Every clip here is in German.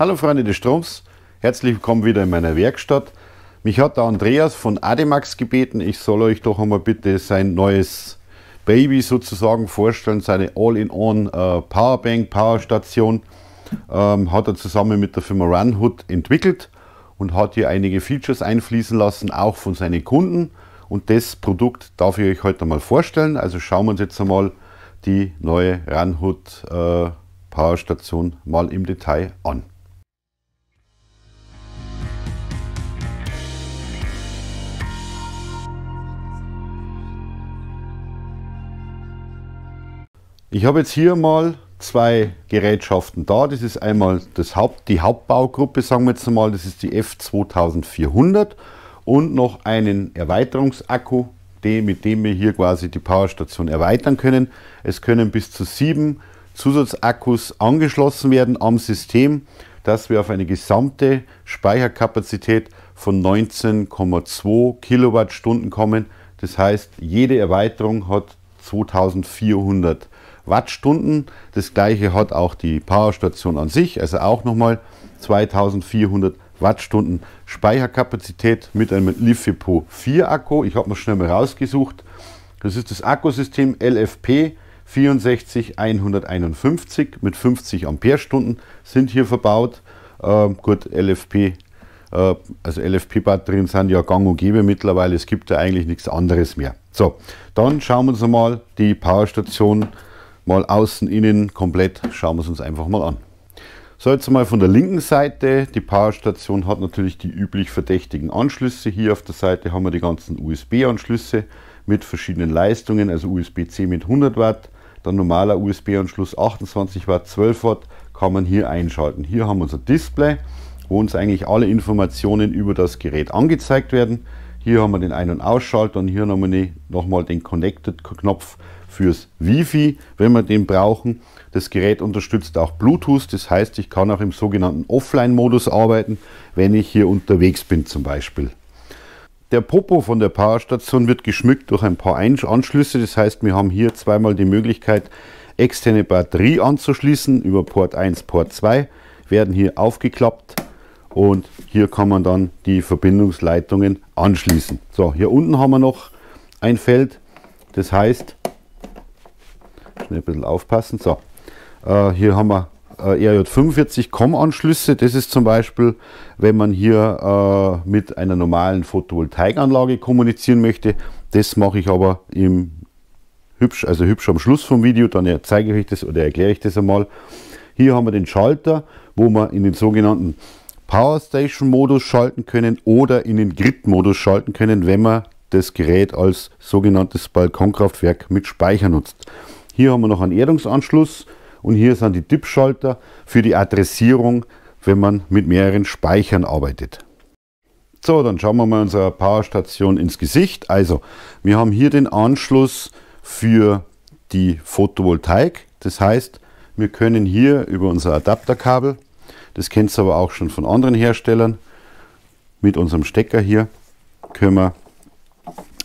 Hallo Freunde des Stroms, herzlich willkommen wieder in meiner Werkstatt. Mich hat der Andreas von Ademax gebeten, ich soll euch doch einmal bitte sein neues Baby sozusagen vorstellen, seine All-in-One äh, Powerbank, Powerstation. Ähm, hat er zusammen mit der Firma Runhood entwickelt und hat hier einige Features einfließen lassen, auch von seinen Kunden. Und das Produkt darf ich euch heute mal vorstellen. Also schauen wir uns jetzt einmal die neue Runhood äh, Powerstation mal im Detail an. Ich habe jetzt hier mal zwei Gerätschaften da. Das ist einmal das Haupt, die Hauptbaugruppe, sagen wir jetzt mal, das ist die F2400 und noch einen Erweiterungsakku, mit dem wir hier quasi die Powerstation erweitern können. Es können bis zu sieben Zusatzakkus angeschlossen werden am System, dass wir auf eine gesamte Speicherkapazität von 19,2 Kilowattstunden kommen. Das heißt, jede Erweiterung hat 2400 Wattstunden. Das gleiche hat auch die Powerstation an sich, also auch nochmal 2400 Wattstunden Speicherkapazität mit einem LiFePO 4 Akku. Ich habe mir schnell mal rausgesucht. Das ist das Akkusystem LFP 64151 mit 50 Amperestunden sind hier verbaut. Ähm, gut, LFP, äh, also LFP-Batterien sind ja gang und gäbe mittlerweile. Es gibt ja eigentlich nichts anderes mehr. So, dann schauen wir uns einmal die Powerstation an mal außen, innen komplett schauen wir es uns einfach mal an. So, jetzt mal von der linken Seite. Die Powerstation hat natürlich die üblich verdächtigen Anschlüsse. Hier auf der Seite haben wir die ganzen USB-Anschlüsse mit verschiedenen Leistungen, also USB-C mit 100 Watt, dann normaler USB-Anschluss 28 Watt, 12 Watt, kann man hier einschalten. Hier haben wir unser Display, wo uns eigentlich alle Informationen über das Gerät angezeigt werden. Hier haben wir den Ein- und Ausschalter und hier haben wir nochmal den Connected-Knopf, fürs Wi-Fi, wenn wir den brauchen. Das Gerät unterstützt auch Bluetooth, das heißt, ich kann auch im sogenannten Offline-Modus arbeiten, wenn ich hier unterwegs bin zum Beispiel. Der Popo von der Powerstation wird geschmückt durch ein paar Anschlüsse, das heißt, wir haben hier zweimal die Möglichkeit, externe Batterie anzuschließen über Port 1, Port 2, werden hier aufgeklappt und hier kann man dann die Verbindungsleitungen anschließen. So, hier unten haben wir noch ein Feld, das heißt, Schnell ein bisschen aufpassen. So, äh, hier haben wir äh, RJ45-COM-Anschlüsse. Das ist zum Beispiel, wenn man hier äh, mit einer normalen Photovoltaikanlage kommunizieren möchte. Das mache ich aber im hübsch, also hübsch am Schluss vom Video, dann zeige ich euch das oder erkläre ich das einmal. Hier haben wir den Schalter, wo wir in den sogenannten Power Station Modus schalten können oder in den Grid Modus schalten können, wenn man das Gerät als sogenanntes Balkonkraftwerk mit Speicher nutzt. Hier haben wir noch einen Erdungsanschluss und hier sind die Tippschalter für die Adressierung, wenn man mit mehreren Speichern arbeitet. So, dann schauen wir mal unsere Powerstation ins Gesicht. Also, wir haben hier den Anschluss für die Photovoltaik. Das heißt, wir können hier über unser Adapterkabel, das kennt ihr aber auch schon von anderen Herstellern, mit unserem Stecker hier, können wir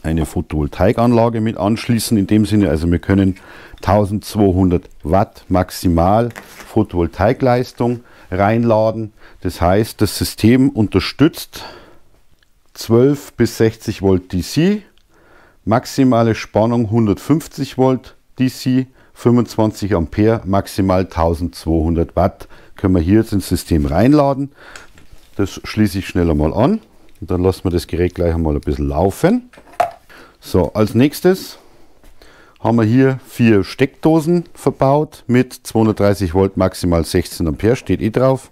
eine Photovoltaikanlage mit anschließen. In dem Sinne, also wir können 1200 Watt maximal Photovoltaikleistung reinladen. Das heißt, das System unterstützt 12 bis 60 Volt DC, maximale Spannung 150 Volt DC, 25 Ampere, maximal 1200 Watt können wir hier jetzt ins System reinladen. Das schließe ich schneller mal an. Und dann lassen wir das Gerät gleich einmal ein bisschen laufen. So, als nächstes haben wir hier vier Steckdosen verbaut mit 230 Volt maximal 16 Ampere, steht eh drauf.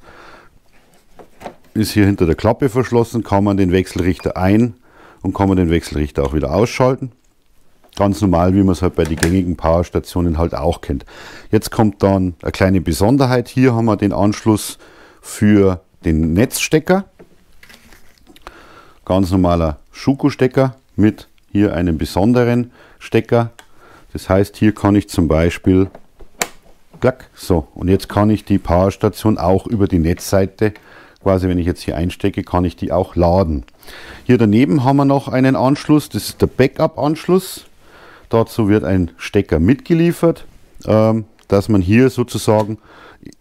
Ist hier hinter der Klappe verschlossen, kann man den Wechselrichter ein und kann man den Wechselrichter auch wieder ausschalten. Ganz normal, wie man es halt bei den gängigen Powerstationen halt auch kennt. Jetzt kommt dann eine kleine Besonderheit. Hier haben wir den Anschluss für den Netzstecker. Ganz normaler Schuko-Stecker mit hier einen besonderen Stecker. Das heißt, hier kann ich zum Beispiel, klack, so, und jetzt kann ich die Powerstation auch über die Netzseite, quasi wenn ich jetzt hier einstecke, kann ich die auch laden. Hier daneben haben wir noch einen Anschluss, das ist der Backup-Anschluss. Dazu wird ein Stecker mitgeliefert, ähm, dass man hier sozusagen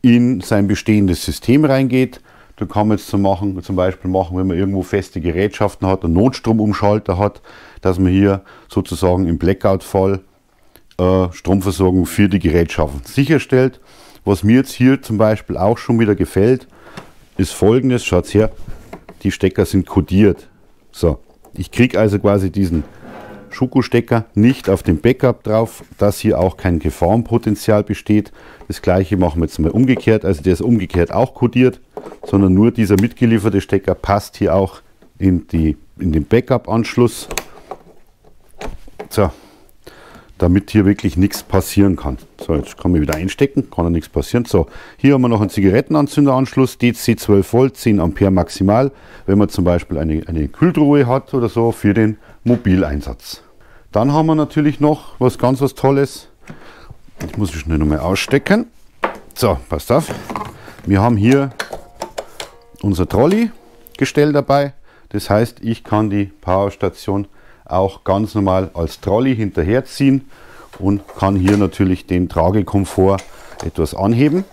in sein bestehendes System reingeht. Da kann man jetzt zum, zum Beispiel machen, wenn man irgendwo feste Gerätschaften hat, einen Notstromumschalter hat, dass wir hier sozusagen im Blackout-Fall äh, Stromversorgung für die Gerätschaften sicherstellt. Was mir jetzt hier zum Beispiel auch schon wieder gefällt, ist folgendes, schaut her, die Stecker sind kodiert. So, ich kriege also quasi diesen Schuko-Stecker nicht auf dem Backup drauf, dass hier auch kein Gefahrenpotenzial besteht. Das gleiche machen wir jetzt mal umgekehrt, also der ist umgekehrt auch kodiert, sondern nur dieser mitgelieferte Stecker passt hier auch in, die, in den Backup-Anschluss. So, damit hier wirklich nichts passieren kann. So, jetzt kann man wieder einstecken, kann ja nichts passieren. So, hier haben wir noch einen Zigarettenanzünderanschluss, DC 12 Volt, 10 Ampere maximal, wenn man zum Beispiel eine, eine Kühltruhe hat oder so für den Mobileinsatz. Dann haben wir natürlich noch was ganz was Tolles. Ich muss ich schnell nochmal ausstecken. So, passt auf. Wir haben hier unser Trolley-Gestell dabei. Das heißt, ich kann die Powerstation auch ganz normal als Trolley hinterherziehen und kann hier natürlich den Tragekomfort etwas anheben.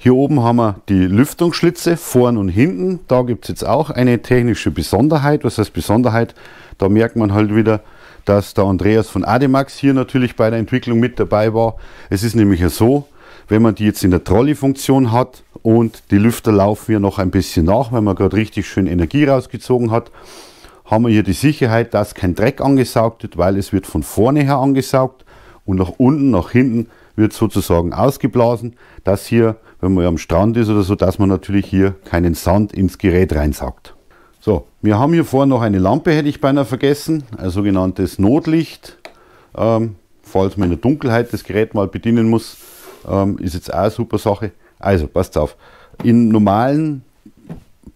Hier oben haben wir die Lüftungsschlitze vorn und hinten. Da gibt es jetzt auch eine technische Besonderheit. Was heißt Besonderheit? Da merkt man halt wieder, dass der Andreas von Ademax hier natürlich bei der Entwicklung mit dabei war. Es ist nämlich so, wenn man die jetzt in der Trolley-Funktion hat und die Lüfter laufen ja noch ein bisschen nach, weil man gerade richtig schön Energie rausgezogen hat, haben wir hier die Sicherheit, dass kein Dreck angesaugt wird, weil es wird von vorne her angesaugt und nach unten, nach hinten wird sozusagen ausgeblasen, dass hier, wenn man am Strand ist oder so, dass man natürlich hier keinen Sand ins Gerät reinsaugt. So, wir haben hier vorne noch eine Lampe, hätte ich beinahe vergessen, ein sogenanntes Notlicht. Ähm, falls man in der Dunkelheit das Gerät mal bedienen muss, ähm, ist jetzt auch eine super Sache. Also, passt auf. In normalen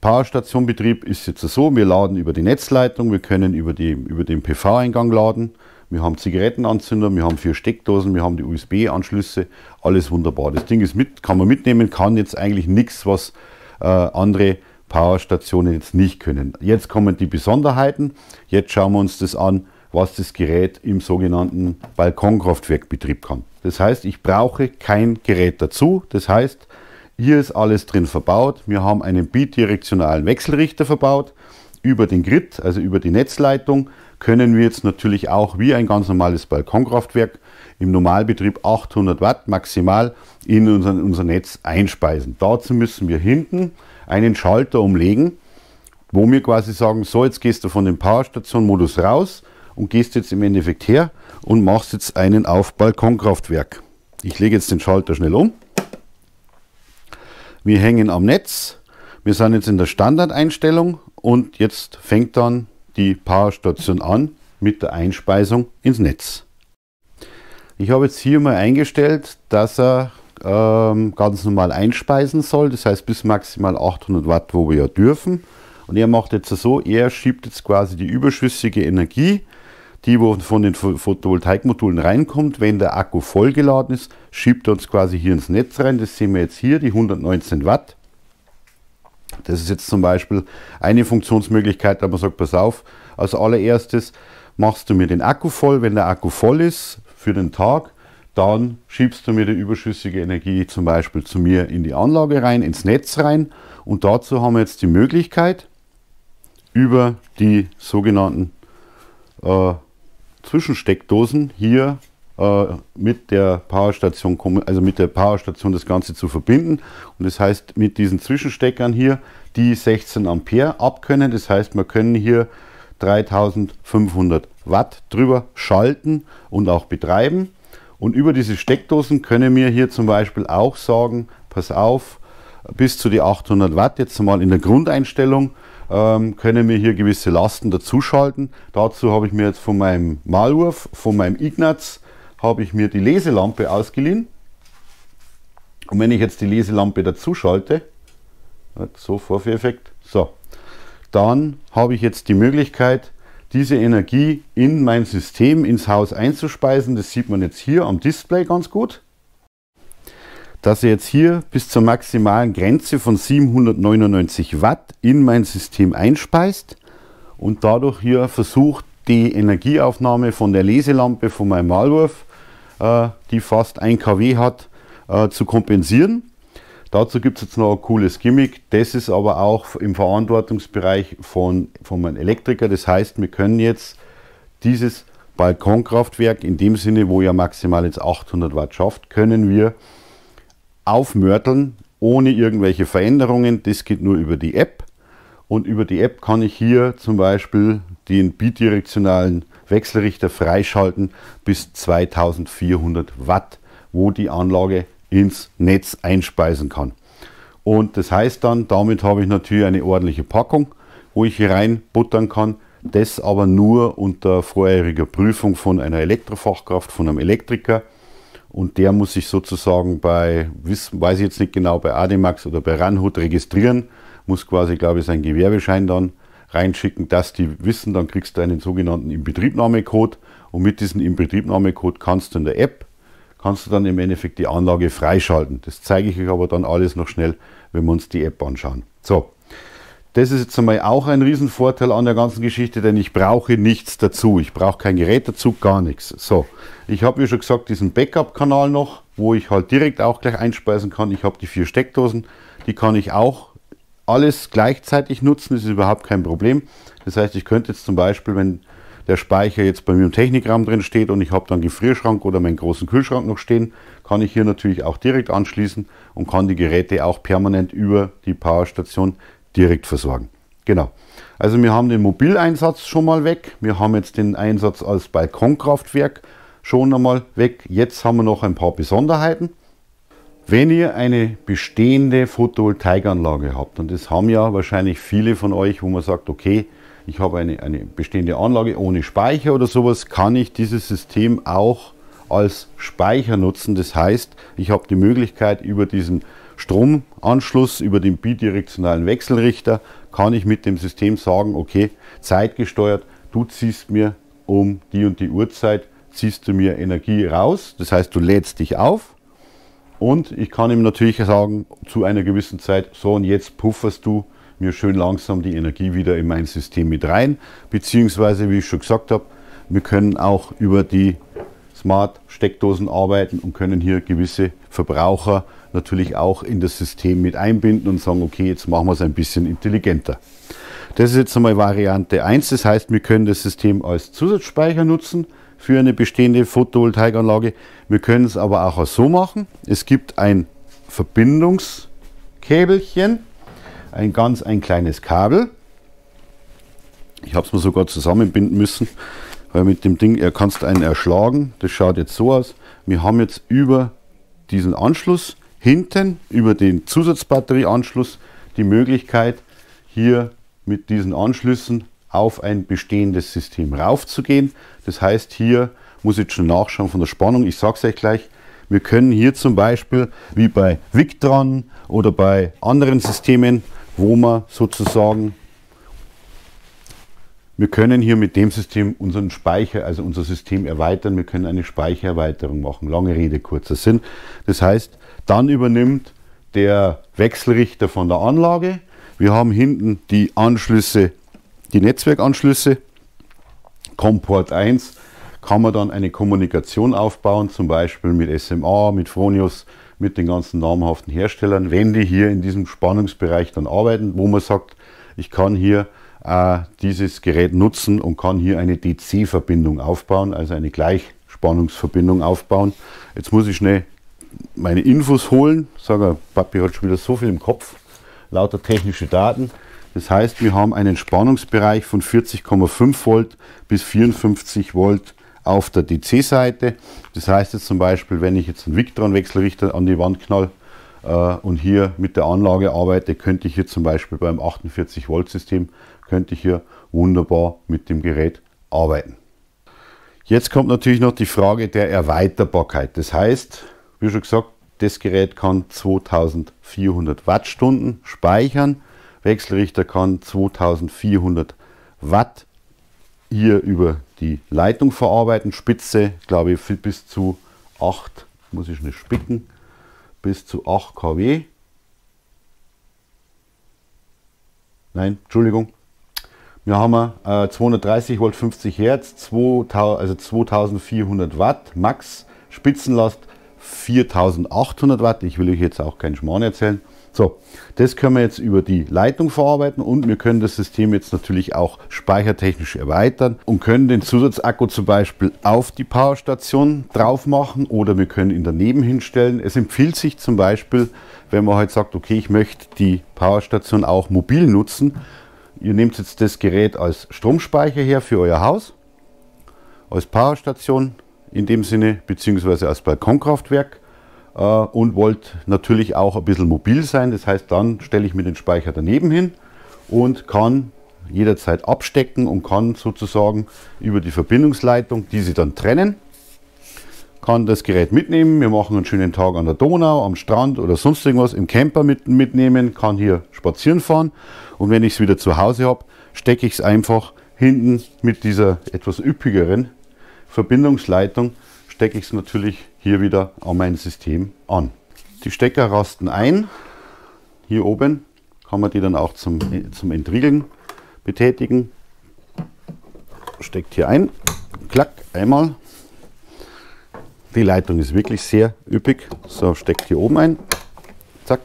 Powerstationbetrieb ist jetzt so, wir laden über die Netzleitung, wir können über, die, über den PV-Eingang laden, wir haben Zigarettenanzünder, wir haben vier Steckdosen, wir haben die USB-Anschlüsse, alles wunderbar. Das Ding ist mit, kann man mitnehmen, kann jetzt eigentlich nichts, was äh, andere Powerstationen jetzt nicht können. Jetzt kommen die Besonderheiten, jetzt schauen wir uns das an, was das Gerät im sogenannten Balkonkraftwerkbetrieb kann. Das heißt, ich brauche kein Gerät dazu, das heißt, hier ist alles drin verbaut. Wir haben einen bidirektionalen Wechselrichter verbaut. Über den Grid, also über die Netzleitung, können wir jetzt natürlich auch wie ein ganz normales Balkonkraftwerk im Normalbetrieb 800 Watt maximal in unser, unser Netz einspeisen. Dazu müssen wir hinten einen Schalter umlegen, wo wir quasi sagen, so jetzt gehst du von dem Powerstation-Modus raus und gehst jetzt im Endeffekt her und machst jetzt einen auf Balkonkraftwerk. Ich lege jetzt den Schalter schnell um wir hängen am Netz, wir sind jetzt in der Standardeinstellung und jetzt fängt dann die Powerstation an mit der Einspeisung ins Netz. Ich habe jetzt hier mal eingestellt, dass er ähm, ganz normal einspeisen soll, das heißt bis maximal 800 Watt, wo wir ja dürfen. Und er macht jetzt so, er schiebt jetzt quasi die überschüssige Energie die wo von den Photovoltaikmodulen reinkommt. Wenn der Akku vollgeladen ist, schiebt er uns quasi hier ins Netz rein. Das sehen wir jetzt hier, die 119 Watt. Das ist jetzt zum Beispiel eine Funktionsmöglichkeit, da man sagt, pass auf, als allererstes machst du mir den Akku voll. Wenn der Akku voll ist für den Tag, dann schiebst du mir die überschüssige Energie zum Beispiel zu mir in die Anlage rein, ins Netz rein. Und dazu haben wir jetzt die Möglichkeit, über die sogenannten äh, Zwischensteckdosen hier äh, mit der Powerstation, also mit der Powerstation das Ganze zu verbinden. Und das heißt, mit diesen Zwischensteckern hier, die 16 Ampere abkönnen. Das heißt, wir können hier 3500 Watt drüber schalten und auch betreiben. Und über diese Steckdosen können wir hier zum Beispiel auch sagen, pass auf, bis zu die 800 Watt, jetzt mal in der Grundeinstellung, ähm, können wir hier gewisse Lasten dazuschalten. Dazu habe ich mir jetzt von meinem Malwurf, von meinem Ignaz, habe ich mir die Leselampe ausgeliehen. Und wenn ich jetzt die Leselampe dazuschalte, so Vorführeffekt, so, dann habe ich jetzt die Möglichkeit, diese Energie in mein System, ins Haus einzuspeisen. Das sieht man jetzt hier am Display ganz gut dass er jetzt hier bis zur maximalen Grenze von 799 Watt in mein System einspeist und dadurch hier versucht, die Energieaufnahme von der Leselampe von meinem Malwurf, äh, die fast 1 kW hat, äh, zu kompensieren. Dazu gibt es jetzt noch ein cooles Gimmick, das ist aber auch im Verantwortungsbereich von, von meinem Elektriker. Das heißt, wir können jetzt dieses Balkonkraftwerk in dem Sinne, wo ja maximal jetzt 800 Watt schafft, können wir aufmörteln, ohne irgendwelche Veränderungen. Das geht nur über die App. Und über die App kann ich hier zum Beispiel den bidirektionalen Wechselrichter freischalten bis 2400 Watt, wo die Anlage ins Netz einspeisen kann. Und das heißt dann, damit habe ich natürlich eine ordentliche Packung, wo ich hier reinbuttern kann. Das aber nur unter vorheriger Prüfung von einer Elektrofachkraft, von einem Elektriker und der muss sich sozusagen bei, weiß ich jetzt nicht genau, bei Ademax oder bei Ranhut registrieren, muss quasi, glaube ich, seinen Gewerbeschein dann reinschicken, dass die wissen, dann kriegst du einen sogenannten Inbetriebnahmecode und mit diesem Inbetriebnahmecode kannst du in der App, kannst du dann im Endeffekt die Anlage freischalten. Das zeige ich euch aber dann alles noch schnell, wenn wir uns die App anschauen. So, das ist jetzt einmal auch ein Riesenvorteil an der ganzen Geschichte, denn ich brauche nichts dazu. Ich brauche kein Gerät dazu, gar nichts. So, ich habe, wie schon gesagt, diesen Backup-Kanal noch, wo ich halt direkt auch gleich einspeisen kann. Ich habe die vier Steckdosen, die kann ich auch alles gleichzeitig nutzen, das ist überhaupt kein Problem. Das heißt, ich könnte jetzt zum Beispiel, wenn der Speicher jetzt bei mir im Technikraum drin steht und ich habe dann Gefrierschrank oder meinen großen Kühlschrank noch stehen, kann ich hier natürlich auch direkt anschließen und kann die Geräte auch permanent über die Powerstation direkt versorgen. Genau. Also wir haben den Mobileinsatz schon mal weg. Wir haben jetzt den Einsatz als Balkonkraftwerk schon einmal weg. Jetzt haben wir noch ein paar Besonderheiten. Wenn ihr eine bestehende Photovoltaikanlage habt, und das haben ja wahrscheinlich viele von euch, wo man sagt, okay, ich habe eine, eine bestehende Anlage ohne Speicher oder sowas, kann ich dieses System auch als Speicher nutzen. Das heißt, ich habe die Möglichkeit über diesen Stromanschluss über den bidirektionalen Wechselrichter kann ich mit dem System sagen, okay, zeitgesteuert, du ziehst mir um die und die Uhrzeit, ziehst du mir Energie raus, das heißt du lädst dich auf und ich kann ihm natürlich sagen, zu einer gewissen Zeit, so und jetzt pufferst du mir schön langsam die Energie wieder in mein System mit rein, beziehungsweise wie ich schon gesagt habe, wir können auch über die Smart Steckdosen arbeiten und können hier gewisse Verbraucher natürlich auch in das System mit einbinden und sagen, okay, jetzt machen wir es ein bisschen intelligenter. Das ist jetzt einmal Variante 1, das heißt, wir können das System als Zusatzspeicher nutzen für eine bestehende Photovoltaikanlage. Wir können es aber auch so machen, es gibt ein Verbindungskäbelchen, ein ganz ein kleines Kabel. Ich habe es mir sogar zusammenbinden müssen, weil mit dem Ding, er kannst einen erschlagen. Das schaut jetzt so aus. Wir haben jetzt über diesen Anschluss hinten über den Zusatzbatterieanschluss die Möglichkeit, hier mit diesen Anschlüssen auf ein bestehendes System raufzugehen. Das heißt, hier muss ich schon nachschauen von der Spannung. Ich sage es euch gleich, wir können hier zum Beispiel wie bei Victron oder bei anderen Systemen, wo man sozusagen wir können hier mit dem System unseren Speicher, also unser System erweitern. Wir können eine Speichererweiterung machen. Lange Rede, kurzer Sinn. Das heißt, dann übernimmt der Wechselrichter von der Anlage. Wir haben hinten die Anschlüsse, die Netzwerkanschlüsse. Comport 1 kann man dann eine Kommunikation aufbauen, zum Beispiel mit SMA, mit Fronius, mit den ganzen namhaften Herstellern, wenn die hier in diesem Spannungsbereich dann arbeiten, wo man sagt, ich kann hier äh, dieses Gerät nutzen und kann hier eine DC-Verbindung aufbauen, also eine Gleichspannungsverbindung aufbauen. Jetzt muss ich schnell meine Infos holen. Sage, Papi hat schon wieder so viel im Kopf, lauter technische Daten. Das heißt, wir haben einen Spannungsbereich von 40,5 Volt bis 54 Volt auf der DC-Seite. Das heißt jetzt zum Beispiel, wenn ich jetzt einen Victron-Wechselrichter an die Wand knall äh, und hier mit der Anlage arbeite, könnte ich hier zum Beispiel beim 48 Volt-System könnte ich hier wunderbar mit dem Gerät arbeiten. Jetzt kommt natürlich noch die Frage der Erweiterbarkeit. Das heißt, wie schon gesagt, das Gerät kann 2400 Wattstunden speichern. Wechselrichter kann 2400 Watt hier über die Leitung verarbeiten. Spitze, glaube ich, bis zu 8, muss ich nicht spicken, bis zu 8 kW. Nein, Entschuldigung, wir haben äh, 230 Volt 50 Hertz, 2000, also 2400 Watt Max, Spitzenlast 4800 Watt. Ich will euch jetzt auch keinen Schmarrn erzählen. So, das können wir jetzt über die Leitung verarbeiten und wir können das System jetzt natürlich auch speichertechnisch erweitern und können den Zusatzakku zum Beispiel auf die Powerstation drauf machen oder wir können ihn daneben hinstellen. Es empfiehlt sich zum Beispiel, wenn man halt sagt, okay, ich möchte die Powerstation auch mobil nutzen, Ihr nehmt jetzt das Gerät als Stromspeicher her für euer Haus, als Powerstation in dem Sinne, beziehungsweise als Balkonkraftwerk äh, und wollt natürlich auch ein bisschen mobil sein. Das heißt, dann stelle ich mir den Speicher daneben hin und kann jederzeit abstecken und kann sozusagen über die Verbindungsleitung diese dann trennen kann das Gerät mitnehmen. Wir machen einen schönen Tag an der Donau, am Strand oder sonst irgendwas im Camper mit, mitnehmen, kann hier spazieren fahren. Und wenn ich es wieder zu Hause habe, stecke ich es einfach hinten mit dieser etwas üppigeren Verbindungsleitung, stecke ich es natürlich hier wieder an mein System an. Die Stecker rasten ein. Hier oben kann man die dann auch zum, zum Entriegeln betätigen. Steckt hier ein, klack, einmal die Leitung ist wirklich sehr üppig. So, steckt hier oben ein. Zack.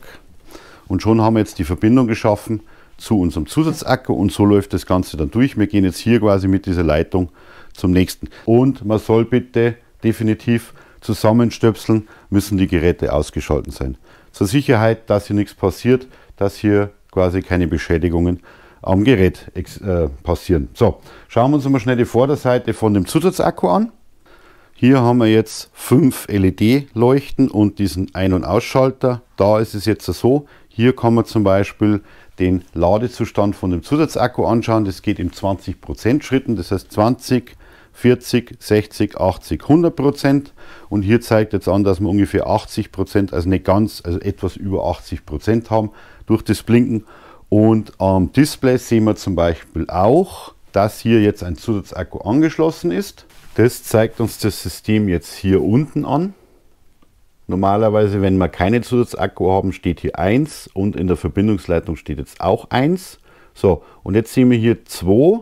Und schon haben wir jetzt die Verbindung geschaffen zu unserem Zusatzakku und so läuft das Ganze dann durch. Wir gehen jetzt hier quasi mit dieser Leitung zum nächsten. Und man soll bitte definitiv zusammenstöpseln, müssen die Geräte ausgeschalten sein. Zur Sicherheit, dass hier nichts passiert, dass hier quasi keine Beschädigungen am Gerät äh, passieren. So, schauen wir uns mal schnell die Vorderseite von dem Zusatzakku an. Hier haben wir jetzt fünf LED-Leuchten und diesen Ein- und Ausschalter. Da ist es jetzt so, hier kann man zum Beispiel den Ladezustand von dem Zusatzakku anschauen. Das geht in 20% Schritten, das heißt 20, 40, 60, 80, 100%. Und hier zeigt jetzt an, dass wir ungefähr 80%, also nicht ganz, also etwas über 80% haben durch das Blinken. Und am Display sehen wir zum Beispiel auch, dass hier jetzt ein Zusatzakku angeschlossen ist. Das zeigt uns das System jetzt hier unten an. Normalerweise, wenn wir keine Zusatzakku haben, steht hier 1 und in der Verbindungsleitung steht jetzt auch 1. So, und jetzt sehen wir hier 2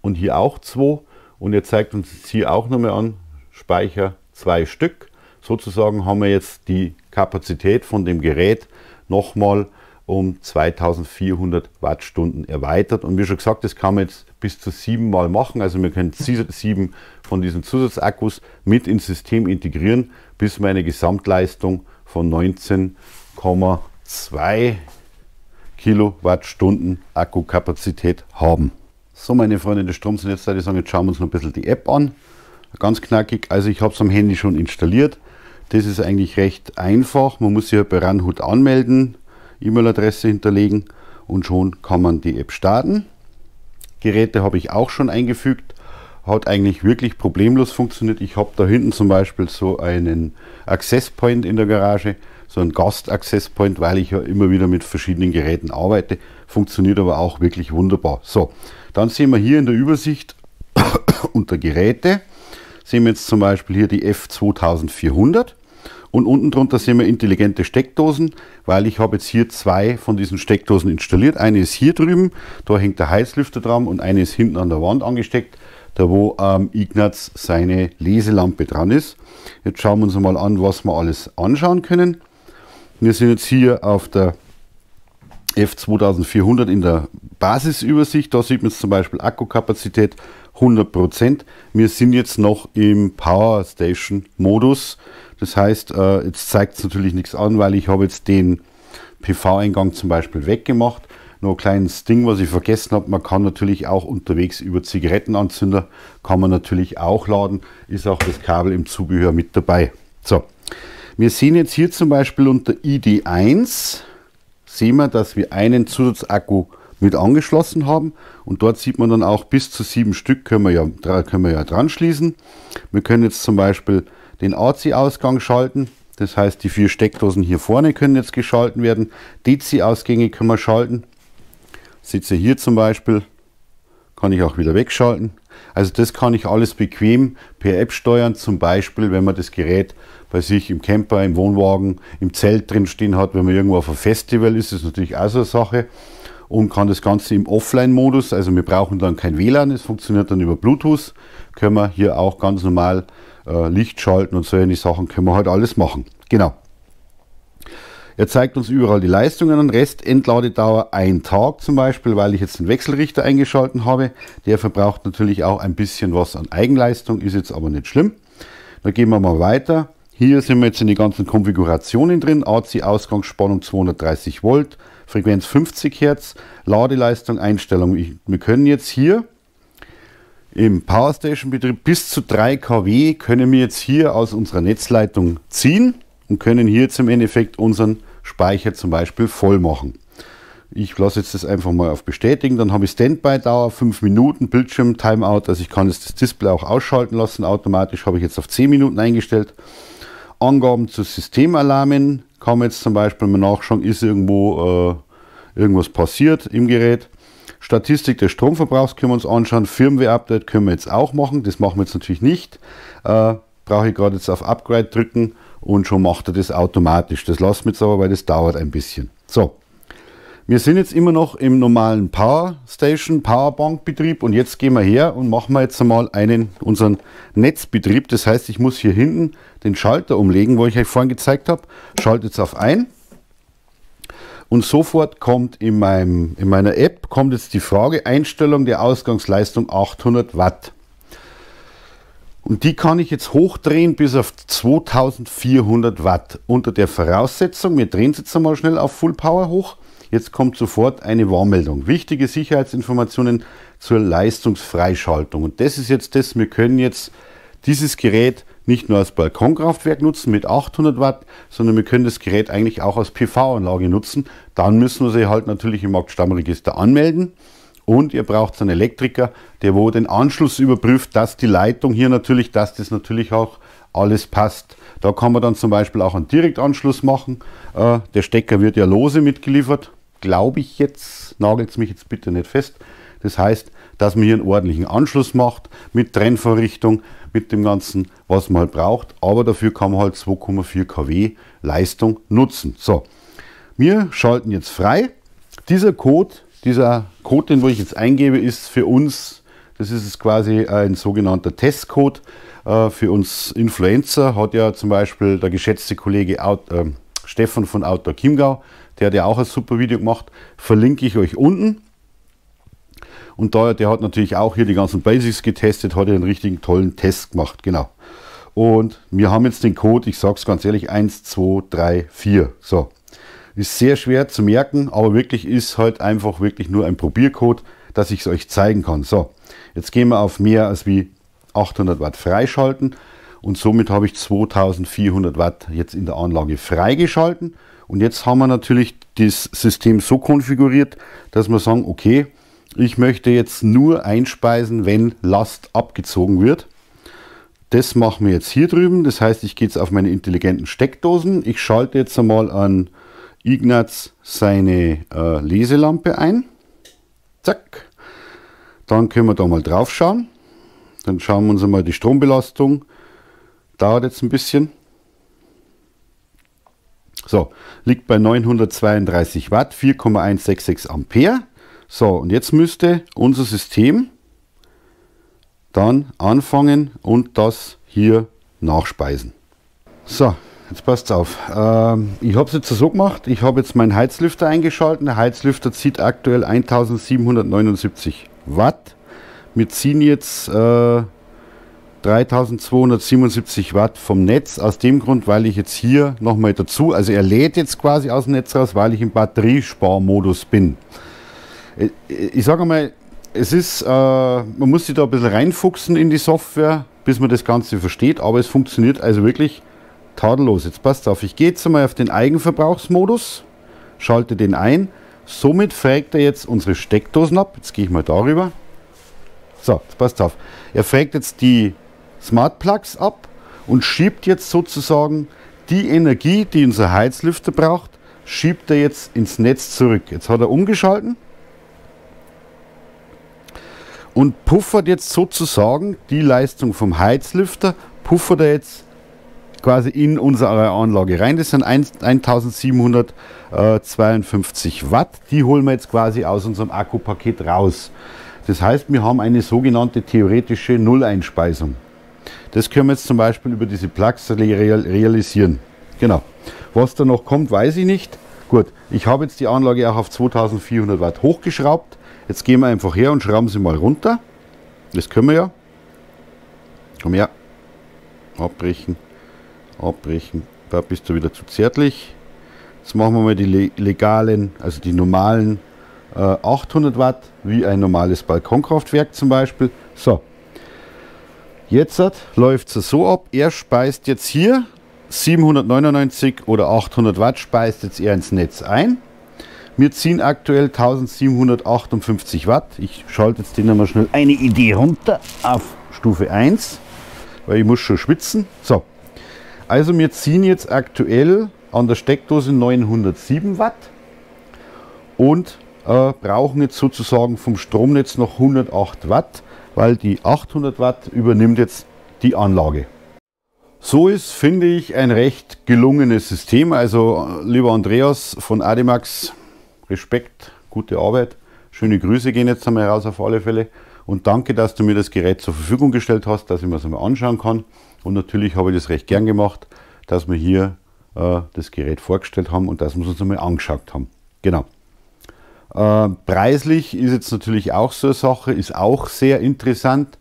und hier auch 2 und jetzt zeigt uns jetzt hier auch nochmal an, Speicher 2 Stück. Sozusagen haben wir jetzt die Kapazität von dem Gerät nochmal um 2400 Wattstunden erweitert. Und wie schon gesagt, das kann man jetzt bis zu sieben Mal machen. Also wir können sieben von diesen Zusatzakkus mit ins System integrieren, bis wir eine Gesamtleistung von 19,2 Kilowattstunden Akkukapazität haben. So meine Freunde der Strom und jetzt sage ich sagen, jetzt schauen wir uns noch ein bisschen die App an. Ganz knackig, also ich habe es am Handy schon installiert. Das ist eigentlich recht einfach. Man muss sich halt bei Runhut anmelden, E-Mail-Adresse hinterlegen und schon kann man die App starten. Geräte habe ich auch schon eingefügt. Hat eigentlich wirklich problemlos funktioniert. Ich habe da hinten zum Beispiel so einen Access Point in der Garage, so einen Gast Access Point, weil ich ja immer wieder mit verschiedenen Geräten arbeite. Funktioniert aber auch wirklich wunderbar. So, dann sehen wir hier in der Übersicht unter Geräte, sehen wir jetzt zum Beispiel hier die F2400. Und unten drunter sehen wir intelligente Steckdosen, weil ich habe jetzt hier zwei von diesen Steckdosen installiert. Eine ist hier drüben, da hängt der Heizlüfter dran und eine ist hinten an der Wand angesteckt, da wo ähm, Ignaz seine Leselampe dran ist. Jetzt schauen wir uns mal an, was wir alles anschauen können. Wir sind jetzt hier auf der F2400 in der Basisübersicht. Da sieht man jetzt zum Beispiel Akkukapazität 100%. Wir sind jetzt noch im Power Station Modus. Das heißt, äh, jetzt zeigt es natürlich nichts an, weil ich habe jetzt den PV-Eingang zum Beispiel weggemacht. Nur ein kleines Ding, was ich vergessen habe, man kann natürlich auch unterwegs über Zigarettenanzünder, kann man natürlich auch laden, ist auch das Kabel im Zubehör mit dabei. So, wir sehen jetzt hier zum Beispiel unter ID1, sehen wir, dass wir einen Zusatzakku mit angeschlossen haben und dort sieht man dann auch bis zu sieben Stück können wir ja, können wir ja dran schließen. Wir können jetzt zum Beispiel den AC-Ausgang schalten, das heißt die vier Steckdosen hier vorne können jetzt geschalten werden, DC-Ausgänge können wir schalten, sitze hier zum Beispiel, kann ich auch wieder wegschalten. Also das kann ich alles bequem per App steuern, zum Beispiel wenn man das Gerät bei sich im Camper, im Wohnwagen, im Zelt drin stehen hat. Wenn man irgendwo auf einem Festival ist, ist natürlich auch so eine Sache. Und kann das Ganze im Offline-Modus, also wir brauchen dann kein WLAN, es funktioniert dann über Bluetooth, können wir hier auch ganz normal äh, Licht schalten und solche Sachen können wir halt alles machen. Genau. Er zeigt uns überall die Leistungen an. Restentladedauer ein Tag zum Beispiel, weil ich jetzt den Wechselrichter eingeschalten habe. Der verbraucht natürlich auch ein bisschen was an Eigenleistung, ist jetzt aber nicht schlimm. Dann gehen wir mal weiter. Hier sind wir jetzt in die ganzen Konfigurationen drin. AC Ausgangsspannung 230 Volt, Frequenz 50 Hertz, Ladeleistung, Einstellung. Ich, wir können jetzt hier im Powerstation Betrieb bis zu 3 kW können wir jetzt hier aus unserer Netzleitung ziehen und können hier jetzt im Endeffekt unseren Speicher zum Beispiel voll machen. Ich lasse jetzt das einfach mal auf Bestätigen. Dann habe ich Standby-Dauer, 5 Minuten, Bildschirm-Timeout. Also ich kann jetzt das Display auch ausschalten lassen. Automatisch habe ich jetzt auf 10 Minuten eingestellt. Angaben zu Systemalarmen kann man jetzt zum Beispiel mal nachschauen, ist irgendwo äh, irgendwas passiert im Gerät. Statistik des Stromverbrauchs können wir uns anschauen. Firmware-Update können wir jetzt auch machen. Das machen wir jetzt natürlich nicht. Äh, Brauche ich gerade jetzt auf Upgrade drücken und schon macht er das automatisch. Das lassen wir jetzt aber, weil das dauert ein bisschen. So, wir sind jetzt immer noch im normalen Power Station, Powerbank Betrieb und jetzt gehen wir her und machen wir jetzt einmal einen, unseren Netzbetrieb. Das heißt, ich muss hier hinten den Schalter umlegen, wo ich euch vorhin gezeigt habe. Schaltet es auf ein und sofort kommt in, meinem, in meiner App kommt jetzt die Frage Einstellung der Ausgangsleistung 800 Watt. Und die kann ich jetzt hochdrehen bis auf 2400 Watt unter der Voraussetzung, wir drehen es jetzt einmal schnell auf Full Power hoch, Jetzt kommt sofort eine Warnmeldung. Wichtige Sicherheitsinformationen zur Leistungsfreischaltung. Und das ist jetzt das, wir können jetzt dieses Gerät nicht nur als Balkonkraftwerk nutzen mit 800 Watt, sondern wir können das Gerät eigentlich auch als PV-Anlage nutzen. Dann müssen wir sie halt natürlich im Marktstammregister anmelden. Und ihr braucht einen Elektriker, der wo den Anschluss überprüft, dass die Leitung hier natürlich, dass das natürlich auch alles passt. Da kann man dann zum Beispiel auch einen Direktanschluss machen. Äh, der Stecker wird ja lose mitgeliefert glaube ich jetzt, nagelt es mich jetzt bitte nicht fest. Das heißt, dass man hier einen ordentlichen Anschluss macht mit Trennvorrichtung, mit dem Ganzen, was man halt braucht. Aber dafür kann man halt 2,4 kW Leistung nutzen. So, wir schalten jetzt frei. Dieser Code, dieser Code, den wo ich jetzt eingebe, ist für uns, das ist quasi äh, ein sogenannter Testcode. Äh, für uns Influencer hat ja zum Beispiel der geschätzte Kollege Out, äh, Stefan von Outdoor Chiemgau, der hat ja auch ein super Video gemacht, verlinke ich euch unten. Und da, der hat natürlich auch hier die ganzen Basics getestet, hat ja einen richtigen tollen Test gemacht, genau. Und wir haben jetzt den Code, ich sage es ganz ehrlich, 1, 2, 3, 4. So, ist sehr schwer zu merken, aber wirklich ist halt einfach wirklich nur ein Probiercode, dass ich es euch zeigen kann. So, jetzt gehen wir auf mehr als wie 800 Watt freischalten und somit habe ich 2400 Watt jetzt in der Anlage freigeschalten. Und jetzt haben wir natürlich das System so konfiguriert, dass wir sagen, okay, ich möchte jetzt nur einspeisen, wenn Last abgezogen wird. Das machen wir jetzt hier drüben. Das heißt, ich gehe jetzt auf meine intelligenten Steckdosen. Ich schalte jetzt einmal an Ignaz seine äh, Leselampe ein. Zack. Dann können wir da mal drauf schauen. Dann schauen wir uns einmal die Strombelastung, an. Dauert jetzt ein bisschen. So, liegt bei 932 Watt, 4,166 Ampere. So, und jetzt müsste unser System dann anfangen und das hier nachspeisen. So, jetzt passt auf. Ähm, ich habe es jetzt so gemacht, ich habe jetzt meinen Heizlüfter eingeschaltet. Der Heizlüfter zieht aktuell 1779 Watt. Wir ziehen jetzt äh, 3277 Watt vom Netz. Aus dem Grund, weil ich jetzt hier nochmal dazu, also er lädt jetzt quasi aus dem Netz raus, weil ich im Batteriesparmodus bin. Äh, äh, ich sage mal, es ist, äh, man muss sich da ein bisschen reinfuchsen in die Software, bis man das Ganze versteht, aber es funktioniert also wirklich tadellos. Jetzt passt auf, ich gehe jetzt einmal auf den Eigenverbrauchsmodus, schalte den ein. Somit fragt er jetzt unsere Steckdosen ab. Jetzt gehe ich mal darüber. So, jetzt passt auf. Er fragt jetzt die Smart Plugs ab und schiebt jetzt sozusagen die Energie, die unser Heizlüfter braucht, schiebt er jetzt ins Netz zurück. Jetzt hat er umgeschalten und puffert jetzt sozusagen die Leistung vom Heizlüfter, puffert er jetzt quasi in unsere Anlage rein. Das sind 1752 äh, Watt. Die holen wir jetzt quasi aus unserem Akkupaket raus. Das heißt, wir haben eine sogenannte theoretische Nulleinspeisung. Das können wir jetzt zum Beispiel über diese Plugs realisieren. Genau. Was da noch kommt, weiß ich nicht. Gut, ich habe jetzt die Anlage auch auf 2400 Watt hochgeschraubt. Jetzt gehen wir einfach her und schrauben sie mal runter. Das können wir ja. Komm her. Abbrechen. Abbrechen. Da bist du wieder zu zärtlich. Jetzt machen wir mal die legalen, also die normalen 800 äh, Watt, wie ein normales Balkonkraftwerk zum Beispiel. So, Jetzt läuft es so ab, er speist jetzt hier 799 oder 800 Watt speist jetzt er ins Netz ein. Wir ziehen aktuell 1758 Watt. Ich schalte jetzt den nochmal schnell eine Idee runter auf Stufe 1, weil ich muss schon schwitzen. So, also wir ziehen jetzt aktuell an der Steckdose 907 Watt und äh, brauchen jetzt sozusagen vom Stromnetz noch 108 Watt weil die 800 Watt übernimmt jetzt die Anlage. So ist, finde ich, ein recht gelungenes System. Also, lieber Andreas von Adimax, Respekt, gute Arbeit. Schöne Grüße gehen jetzt einmal raus auf alle Fälle. Und danke, dass du mir das Gerät zur Verfügung gestellt hast, dass ich mir das einmal anschauen kann. Und natürlich habe ich das recht gern gemacht, dass wir hier äh, das Gerät vorgestellt haben und dass wir es uns einmal angeschaut haben. Genau. Äh, preislich ist jetzt natürlich auch so eine Sache, ist auch sehr interessant.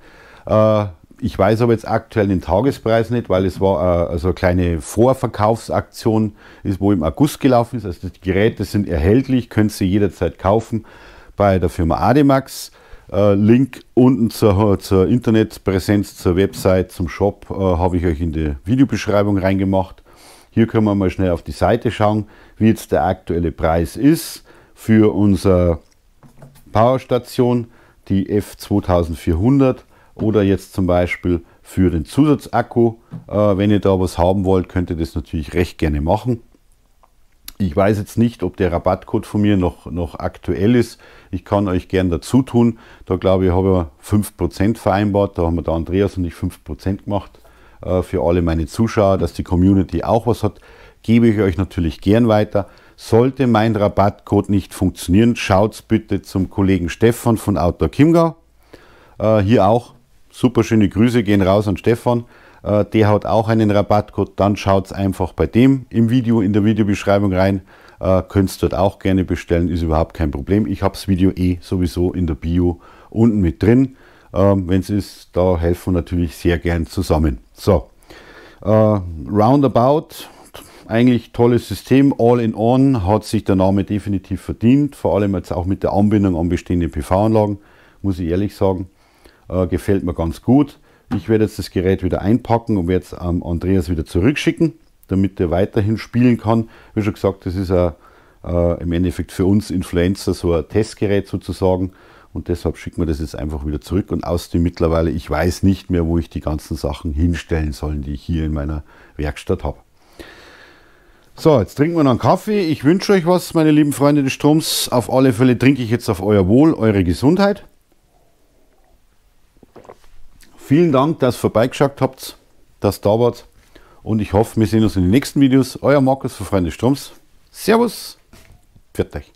Äh, ich weiß aber jetzt aktuell den Tagespreis nicht, weil es war äh, also eine kleine Vorverkaufsaktion, ist, wo im August gelaufen ist. Also die Geräte sind erhältlich, könnt sie jederzeit kaufen bei der Firma Ademax. Äh, Link unten zur, zur, Internetpräsenz, zur Website, zum Shop äh, habe ich euch in die Videobeschreibung reingemacht. Hier können wir mal schnell auf die Seite schauen, wie jetzt der aktuelle Preis ist für unsere Powerstation, die F2400 oder jetzt zum Beispiel für den Zusatzakku. Äh, wenn ihr da was haben wollt, könnt ihr das natürlich recht gerne machen. Ich weiß jetzt nicht, ob der Rabattcode von mir noch, noch aktuell ist. Ich kann euch gern dazu tun. Da glaube ich, habe ich 5% vereinbart. Da haben wir da Andreas und ich 5% gemacht äh, für alle meine Zuschauer, dass die Community auch was hat. Gebe ich euch natürlich gern weiter. Sollte mein Rabattcode nicht funktionieren, schaut's bitte zum Kollegen Stefan von Outdoor Chiemgau. Äh, hier auch super schöne Grüße gehen raus an Stefan. Äh, der hat auch einen Rabattcode. Dann schaut's einfach bei dem im Video, in der Videobeschreibung rein. Äh, könnt's dort auch gerne bestellen, ist überhaupt kein Problem. Ich habe das Video eh sowieso in der Bio unten mit drin. Ähm, Wenn es ist, da helfen wir natürlich sehr gern zusammen. So, äh, roundabout eigentlich tolles System, all in on, hat sich der Name definitiv verdient, vor allem jetzt auch mit der Anbindung an bestehende PV-Anlagen, muss ich ehrlich sagen, äh, gefällt mir ganz gut. Ich werde jetzt das Gerät wieder einpacken und werde es ähm, Andreas wieder zurückschicken, damit er weiterhin spielen kann. Wie schon gesagt, das ist äh, im Endeffekt für uns Influencer so ein Testgerät sozusagen und deshalb schicken wir das jetzt einfach wieder zurück und aus dem mittlerweile, ich weiß nicht mehr, wo ich die ganzen Sachen hinstellen soll, die ich hier in meiner Werkstatt habe. So, jetzt trinken wir noch einen Kaffee. Ich wünsche euch was, meine lieben Freunde des Stroms. Auf alle Fälle trinke ich jetzt auf euer Wohl, eure Gesundheit. Vielen Dank, dass ihr vorbeigeschaut habt, dass ihr da wart. Und ich hoffe, wir sehen uns in den nächsten Videos. Euer Markus für Freunde des Stroms. Servus, pfiat euch.